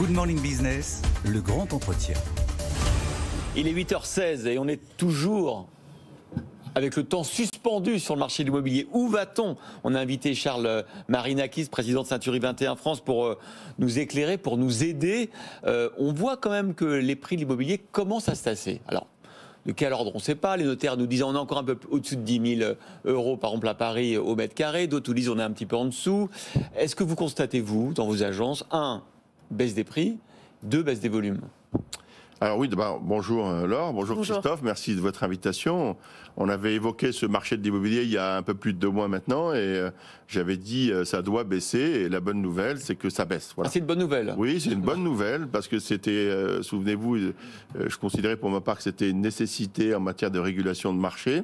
Good Morning Business, le grand entretien. Il est 8h16 et on est toujours avec le temps suspendu sur le marché de l'immobilier. Où va-t-on On a invité Charles Marinakis, président de Century 21 France, pour euh, nous éclairer, pour nous aider. Euh, on voit quand même que les prix de l'immobilier commencent à se tasser. Alors, de quel ordre On ne sait pas. Les notaires nous disent on est encore un peu au-dessus de 10 000 euros par exemple à Paris au mètre carré. D'autres nous disent on est un petit peu en dessous. Est-ce que vous constatez, vous, dans vos agences, un, baisse des prix, deux, baisse des volumes. Alors oui, bonjour euh, Laure, bonjour, Christophe, merci de votre invitation. On avait évoqué ce marché de l'immobilier il y a un peu plus de deux mois maintenant et euh, j'avais dit euh, ça doit baisser et la bonne nouvelle c'est que ça baisse. Ah, c'est une bonne nouvelle Oui, c'est une bonne nouvelle parce que c'était, souvenez-vous, je considérais pour ma part que c'était une nécessité en matière de régulation de marché.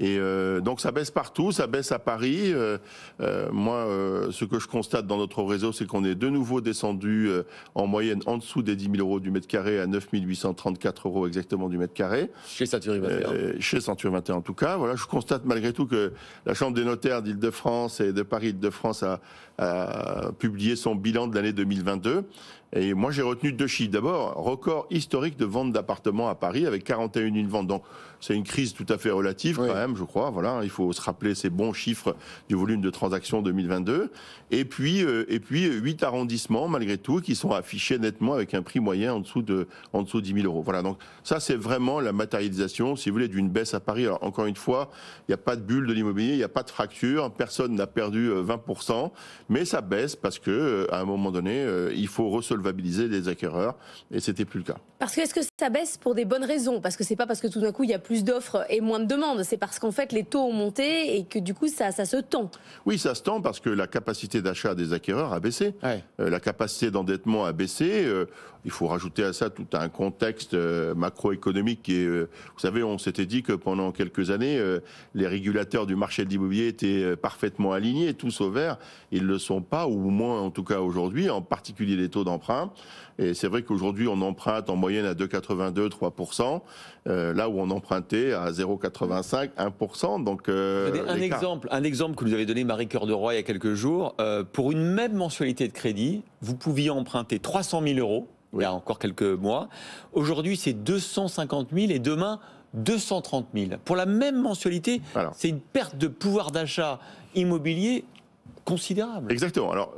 Et euh, donc ça baisse partout, ça baisse à Paris. Euh, euh, moi, ce que je constate dans notre réseau, c'est qu'on est de nouveau descendu en moyenne en dessous des 10 000 euros du mètre carré à 9 834 euros exactement du mètre carré. Chez Century 21. chez Century 21 en tout cas. Voilà, je constate malgré tout que la Chambre des notaires d'Île-de-France et de Paris-Île-de-France a, a publié son bilan de l'année 2022 et moi, j'ai retenu deux chiffres. D'abord, record historique de vente d'appartements à Paris avec 41 000 ventes. Donc, c'est une crise tout à fait relative quand même, je crois. Voilà, il faut se rappeler ces bons chiffres du volume de transactions 2022. Et puis, euh, et puis, euh, huit arrondissements malgré tout qui sont affichés nettement avec un prix moyen en dessous de en dessous de 10 000 euros. Voilà. Donc, ça, c'est vraiment la matérialisation, si vous voulez, d'une baisse à Paris. Alors, encore une fois, il n'y a pas de bulle de l'immobilier, il n'y a pas de fracture. Personne n'a perdu 20 euh, mais ça baisse parce que à un moment donné, il faut recevoir des les acquéreurs. Et c'était plus le cas. Parce que est-ce que ça baisse pour des bonnes raisons Parce que c'est pas parce que tout d'un coup il y a plus d'offres et moins de demandes. C'est parce qu'en fait les taux ont monté et que du coup ça, ça se tend. Oui, ça se tend parce que la capacité d'achat des acquéreurs a baissé. Euh, la capacité d'endettement a baissé. Euh, il faut rajouter à ça tout un contexte euh, macroéconomique. Euh, vous savez, on s'était dit que pendant quelques années, euh, les régulateurs du marché de l'immobilier étaient parfaitement alignés, tous au vert. Ils ne le sont pas, ou moins en tout cas aujourd'hui, en particulier les taux d'emprunt. Et c'est vrai qu'aujourd'hui, on emprunte en moyenne à 2,82, 3%, là où on empruntait à 0,85, 1%. Donc, un, exemple, un exemple que vous avez donné, Marie-Cœur de Roy, il y a quelques jours, pour une même mensualité de crédit, vous pouviez emprunter 300 000 euros il y a encore quelques mois. Aujourd'hui, c'est 250 000 et demain, 230 000. Pour la même mensualité, c'est une perte de pouvoir d'achat immobilier considérable. Exactement. Alors,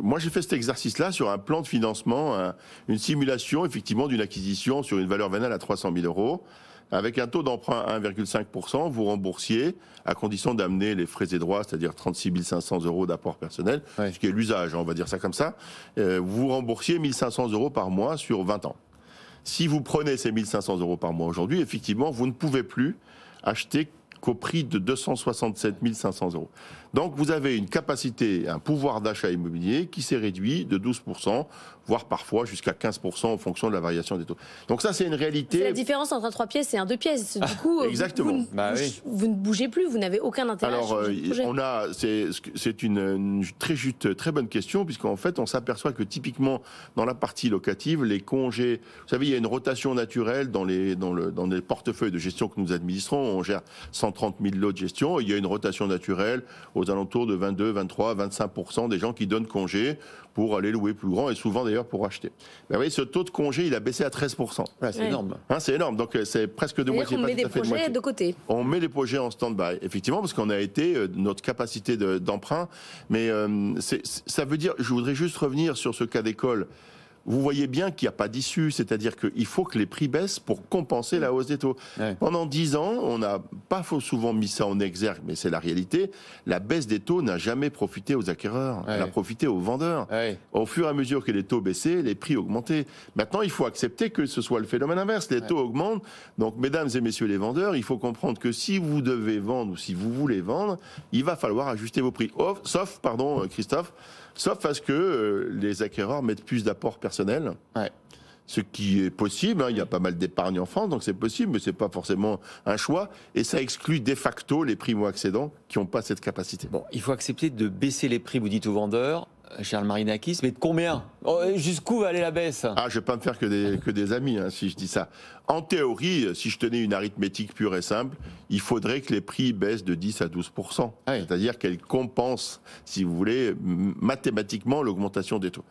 moi, j'ai fait cet exercice-là sur un plan de financement, une simulation, effectivement, d'une acquisition sur une valeur vénale à 300 000 euros. Avec un taux d'emprunt à 1,5%, vous remboursiez à condition d'amener les frais et droits, c'est-à-dire 36 500 euros d'apport personnel, ce qui est l'usage, on va dire ça comme ça. Euh, vous remboursiez 1 500 euros par mois sur 20 ans. Si vous prenez ces 1 500 euros par mois aujourd'hui, effectivement, vous ne pouvez plus acheter qu'au prix de 267 500 euros. Donc vous avez une capacité, un pouvoir d'achat immobilier qui s'est réduit de 12% voire parfois jusqu'à 15% en fonction de la variation des taux. Donc ça, c'est une réalité. C'est la différence entre un 3 pièces et un 2 pièces. Du ah, coup, euh, Exactement. Bah vous, ne bougez plus, vous n'avez aucun intérêt Alors, euh, on a, c'est une, très juste, très bonne question, puisqu'en fait, on s'aperçoit que typiquement, dans la partie locative, les congés, vous savez, il y a une rotation naturelle dans les, dans le, dans les portefeuilles de gestion que nous administrons. On gère 130 000 lots de gestion. il y a une rotation naturelle aux alentours de 22, 23, 25% des gens qui donnent congé pour aller louer plus grand et souvent d'ailleurs pour acheter. Mais vous voyez, ce taux de congé, il a baissé à 13%. c'est énorme. Hein, c'est énorme. Donc euh, c'est presque de moitié. On met des projets de, côté. On met les projets en stand-by, effectivement, parce qu'on a été, euh, notre capacité d'emprunt, mais euh, ça veut dire, je voudrais juste revenir sur ce cas d'école vous voyez bien qu'il n'y a pas d'issue. C'est-à-dire qu'il faut que les prix baissent pour compenser la hausse des taux. Pendant dix ans, on n'a pas souvent mis ça en exergue, mais c'est la réalité. La baisse des taux n'a jamais profité aux acquéreurs. Elle a profité aux vendeurs. Au fur et à mesure que les taux baissaient, les prix augmentaient. Maintenant, il faut accepter que ce soit le phénomène inverse. Les taux augmentent. Donc, mesdames et messieurs les vendeurs, il faut comprendre que si vous devez vendre ou si vous voulez vendre, il va falloir ajuster vos prix. Sauf, pardon, euh, Christophe, Sauf parce que euh, les acquéreurs mettent plus d'apports personnels. Ce qui est possible, hein, il y a pas mal d'épargne en France, donc c'est possible, mais ce n'est pas forcément un choix. Et ça exclut de facto les primo-accédants qui n'ont pas cette capacité. Bon, il faut accepter de baisser les prix, vous dites aux vendeurs, Charles Marinakis, mais de combien oh, Jusqu'où va aller la baisse Ah, je ne vais pas me faire que des, amis hein, si je dis ça. En théorie, euh, si je tenais une arithmétique pure et simple, il faudrait que les prix baissent de 10 à 12 ah C'est-à-dire qu'elles compensent, si vous voulez, mathématiquement l'augmentation des taux.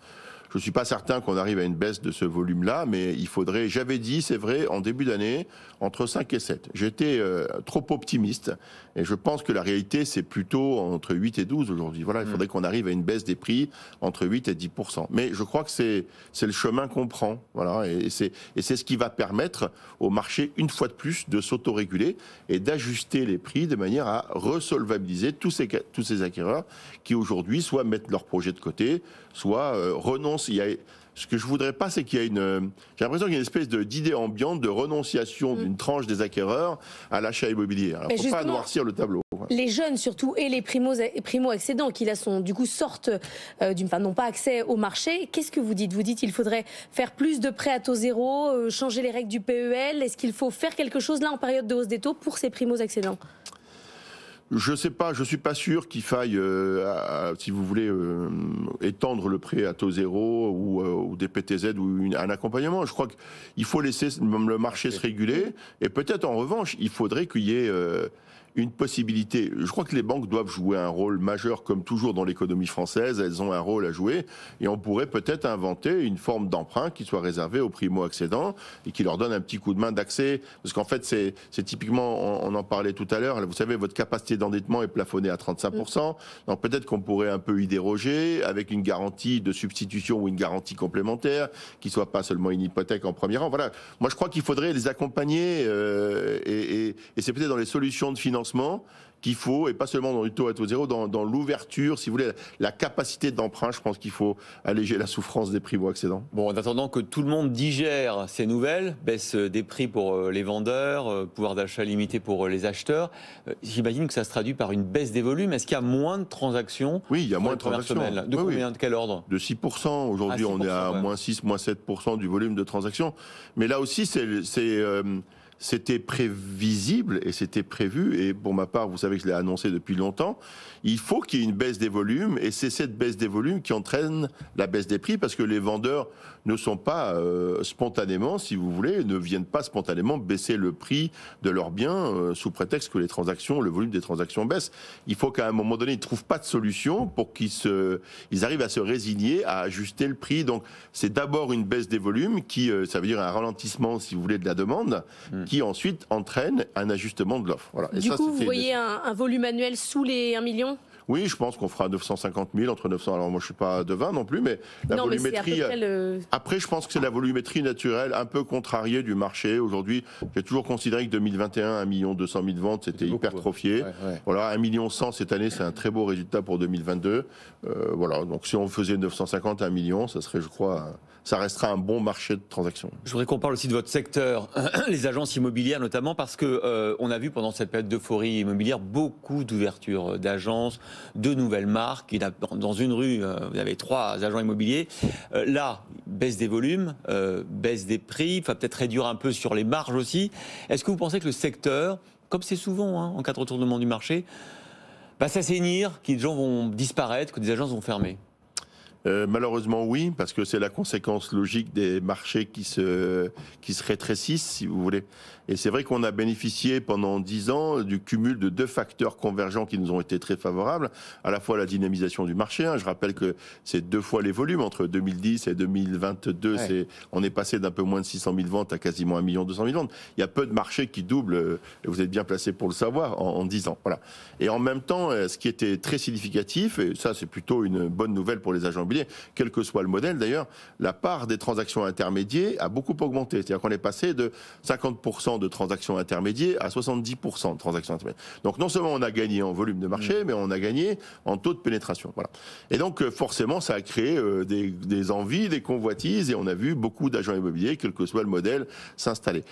Je ne suis pas certain qu'on arrive à une baisse de ce volume-là, mais il faudrait, j'avais dit, c'est vrai, en début d'année, entre 5 et 7. J'étais euh, trop optimiste et je pense que la réalité, c'est plutôt entre 8 et 12 aujourd'hui. Voilà, il hmm. faudrait qu'on arrive à une baisse des prix entre 8 et 10 Mais je crois que c'est le chemin qu'on prend. Voilà, et, et c'est ce qui va permettre au marché, une fois de plus, de s'autoréguler et d'ajuster les prix de manière à resolvabiliser tous ces, tous ces acquéreurs qui aujourd'hui soit mettent leur projet de côté, soit euh, renonce. Il ce que je voudrais pas, c'est qu'il y a une. Euh, j'ai l'impression qu'il y a une espèce d'idée ambiante de renonciation mm. d'une tranche des acquéreurs à l'achat immobilier. Pour faut pas noircir le tableau. Les jeunes surtout et les primo accédants qui là sont du coup sortent euh, d'une part n'ont pas accès au marché. Qu'est-ce que vous dites Vous dites qu'il faudrait faire plus de prêts à taux zéro, changer les règles du PEL. Est-ce qu'il faut faire quelque chose là en période de hausse des taux pour ces primo accédants je sais pas, je suis pas sûr qu'il faille, euh, si vous voulez, euh, étendre le prêt à taux zéro ou, euh, ou des PTZ ou un accompagnement. Je crois qu'il faut laisser le marché se réguler. Et peut-être en revanche, il faudrait qu'il y ait une possibilité. Je crois que les banques doivent jouer un rôle majeur, comme toujours dans l'économie française, elles ont un rôle à jouer, et on pourrait peut-être inventer une forme d'emprunt qui soit réservée aux primo-accédants et qui leur donne un petit coup de main d'accès, parce qu'en fait, c'est, typiquement, on, en parlait tout à l'heure, vous savez, votre capacité d'endettement est plafonnée à 35%, mm. donc peut-être qu'on pourrait un peu y déroger avec une garantie de substitution ou une garantie complémentaire, qui soit pas seulement une hypothèque en premier rang. Voilà, moi je crois qu'il faudrait les accompagner, euh, et, et c'est peut-être dans les solutions de financement qu'il faut, et pas seulement dans le taux à taux zéro, dans, l'ouverture, si vous voulez, la capacité d'emprunt. Je pense qu'il faut alléger la souffrance des prix voix accédants Bon, en attendant que tout le monde digère ces nouvelles, baisse des prix pour euh, les vendeurs, euh, pouvoir d'achat limité pour euh, les acheteurs, j'imagine que ça se traduit par une baisse des volumes. Est-ce qu'il y a moins de transactions Oui, il y a moins de transactions. De combien, de quel ordre De 6%. Aujourd'hui, ah, on est à moins 6, moins 7% du volume de transactions. Mais là aussi, c'est... C'était prévisible et c'était prévu. Et pour ma part, vous savez que je l'ai annoncé depuis longtemps. Il faut qu'il y ait une baisse des volumes et c'est cette baisse des volumes qui entraîne la baisse des prix parce que les vendeurs ne sont pas euh, spontanément, si vous voulez, ne viennent pas spontanément baisser le prix de leurs biens euh, sous prétexte que les transactions, le volume des transactions baisse. Il faut qu'à un moment donné, ils ne trouvent pas de solution pour qu'ils se, ils arrivent à se résigner, à ajuster le prix. Donc, c'est d'abord une baisse des volumes qui, euh, ça veut dire un ralentissement, si vous voulez, de la demande. Hmm qui ensuite entraîne un ajustement de l'offre. du coup, vous voyez un, un volume annuel sous les 1 million oui, je pense qu'on fera 950 000, entre 900. Alors, moi, je ne suis pas devin non plus, mais la volumétrie. Après, je pense que c'est la volumétrie naturelle, un peu contrariée du marché. Aujourd'hui, j'ai toujours considéré que 2021, 1 200 000 ventes, c'était hypertrophié. Voilà, 1 million 100 cette année, c'est un très beau résultat pour 2022. Euh, voilà, donc si on faisait 950 à 1 million, ça serait, je crois, ça restera un bon marché de transactions. Je voudrais qu'on parle aussi de votre secteur, les agences immobilières notamment, parce que euh, on a vu pendant cette période d'euphorie immobilière beaucoup d'ouvertures euh, d'agences, deux nouvelles marques. dans une rue, euh, vous avez trois agents immobiliers. Euh, là, baisse des volumes, euh, baisse des prix, il peut-être réduire un peu sur les marges aussi. Est-ce que vous pensez que le secteur, comme c'est souvent hein, en cas de retournement du marché, va s'assainir, que des gens vont disparaître, que des agences vont fermer euh, malheureusement oui, parce que c'est la conséquence logique des marchés qui se, qui se rétrécissent, si vous voulez. Et c'est vrai qu'on a bénéficié pendant dix ans du cumul de deux facteurs convergents qui nous ont été très favorables, à la fois la dynamisation du marché, hein. je rappelle que c'est deux fois les volumes, entre 2010 et 2022, on est passé d'un peu moins de 600 000 ventes à quasiment 1 200 000 ventes. Il y a peu de marchés qui doublent, euh, et vous êtes bien placé pour le savoir, en, dix ans. Voilà. Et en même temps, euh, ce qui était très significatif, et ça c'est plutôt une bonne nouvelle pour les agents quel que soit le modèle d'ailleurs, la part des transactions intermédiaires a beaucoup augmenté. C'est-à-dire qu'on est passé de 50% de transactions intermédiaires à 70% de transactions intermédiaires. Donc non seulement on a gagné en volume de marché, mm. mais on a gagné en taux de pénétration. Et donc euh, forcément, ça a créé euh, des envies, des convoitises, et on a vu beaucoup d'agents immobiliers, quel que soit le modèle, s'installer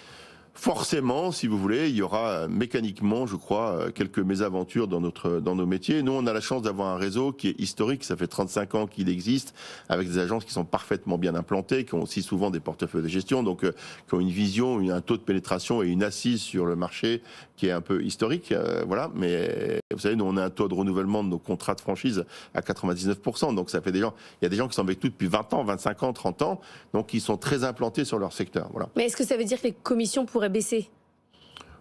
forcément, si vous voulez, il y aura euh, mécaniquement, je crois, euh, quelques mésaventures dans notre dans nos métiers. Nous, on a la chance d'avoir un réseau qui est historique, ça fait 35 ans qu'il existe, avec des agences qui sont parfaitement bien implantées, qui ont aussi souvent des portefeuilles de gestion, donc euh, qui ont une vision, un taux de pénétration et une assise sur le marché qui est un peu historique, voilà. Mais vous savez, nous, on a un taux de renouvellement de nos contrats de franchise à 99%, donc ça fait des gens, il y a des gens qui sont avec nous depuis 20 ans, 25 ans, 30 ans, donc ils sont très implantés sur leur secteur, Mais est-ce que ça veut dire que les commissions pourraient baisser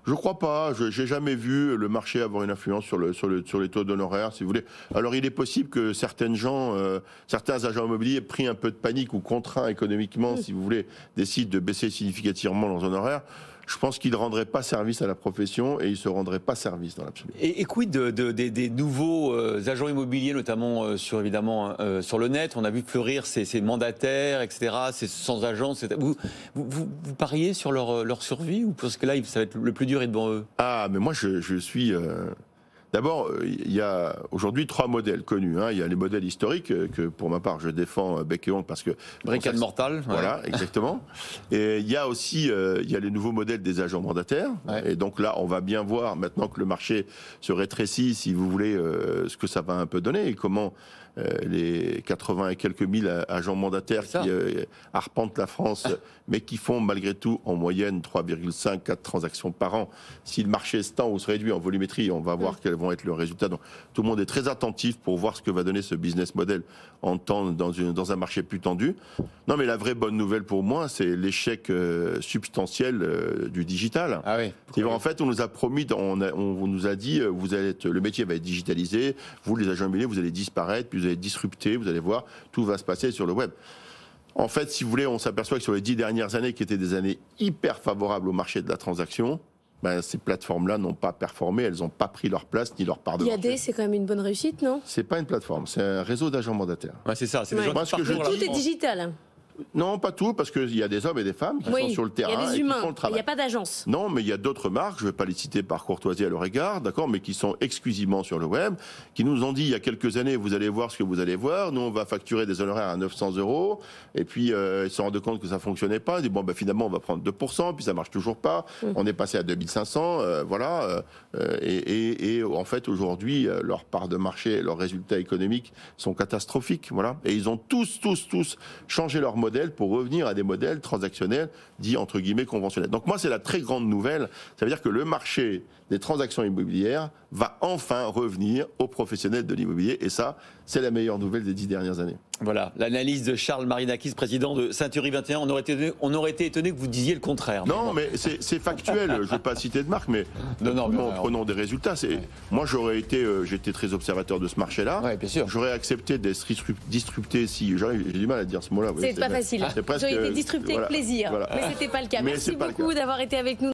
je crois pas. Je n'ai jamais vu le marché avoir une influence sur, les taux d'honoraires, si vous voulez. Alors, il est possible que certaines gens, euh, certains agents immobiliers pris un peu de panique ou contraints économiquement, mmh. si vous voulez, décident de baisser significativement leurs honoraires je pense qu'il ne rendrait pas service à la profession et il ne se rendrait pas service dans l'absolu. Et, quid de, des nouveaux euh, agents immobiliers, notamment euh, sur, évidemment, hein, euh, sur le net On a vu fleurir ces, mandataires, etc., ces sans-agents. Vous, vous, vous, pariez sur leur, survie ou parce que là, ça va être le plus dur et devant eux Ah, mais moi, je, suis... D'abord, il y a aujourd'hui trois modèles connus. Hein. Il y a les modèles historiques, euh, que pour ma part, je défends euh, bec et ongle parce que. Brincade mortale. mortal. Voilà, exactement. Et il y a aussi euh, il y a les nouveaux modèles des agents mandataires. Et donc là, on va bien voir, maintenant que le marché se rétrécit, si vous voulez, ce que ça va un peu donner et comment les 80 et quelques mille agents mandataires qui arpentent la France, mais qui font malgré tout en moyenne 3,5-4 transactions par an. Si le marché se tend ou se réduit en volumétrie, on va voir mm. quelle vont être le résultat. Donc tout le monde est très attentif pour voir ce que va donner ce business model en temps, dans, une, dans un marché plus tendu. Non, mais la vraie bonne nouvelle pour moi, c'est l'échec euh, substantiel euh, du digital. Ah oui. Ben, en fait, on nous a promis, on, nous a dit, euh, vous allez le métier va être digitalisé, vous les agents immobiliers, vous allez disparaître, puis vous allez disrupter, vous allez voir, tout va se passer sur le web. En fait, si vous voulez, on s'aperçoit que sur les dix dernières années, qui étaient des années hyper favorables au marché de la transaction, ben, ces plateformes-là n'ont pas performé, elles n'ont pas pris leur place ni leur part de IAD, c'est quand même une bonne réussite, non C'est pas une plateforme, c'est un réseau d'agents mandataires. c'est ça, c'est des gens que Tout est digital. Hein. Non, pas tout, parce qu'il y a des hommes et des femmes qui sont sur le terrain. Il y a des humains, qui font le travail. il n'y a pas d'agence. Non, mais il y a d'autres marques, je ne vais pas les citer par courtoisie à leur égard, d'accord, mais qui sont exclusivement sur le web, qui nous ont dit il y a quelques années, vous allez voir ce que vous allez voir, nous on va facturer des honoraires à 900 euros, et puis euh, ils se rendent compte que ça ne fonctionnait pas, ils disent bon, ben, finalement on va prendre 2%, puis ça ne marche toujours pas, hum. on est passé à 2500, euh, voilà, euh, et, en fait aujourd'hui, leur part de marché, leurs résultats économiques sont catastrophiques, voilà, et ils ont tous, tous, tous changé leur modèle pour revenir à des modèles transactionnels dits entre guillemets conventionnels. Donc moi, c'est la très grande nouvelle. Ça veut dire que le marché des transactions immobilières va enfin revenir aux professionnels de l'immobilier. Et ça, c'est la meilleure nouvelle des dix dernières années. Voilà, l'analyse de Charles Marinakis, président de Ceinture 21, on aurait été, on aurait été étonné que vous disiez le contraire. Non, mais, c'est factuel, je ne pas citer de marque, mais non, non, en prenant des résultats, c'est moi j'aurais été, euh, j'étais très observateur de ce marché-là, ouais, j'aurais accepté d'être disrupté si, j'ai du mal à dire ce mot-là. C'est pas facile, j'aurais été euh, disrupté avec plaisir, mais ce n'était pas le cas. Merci beaucoup d'avoir été avec nous.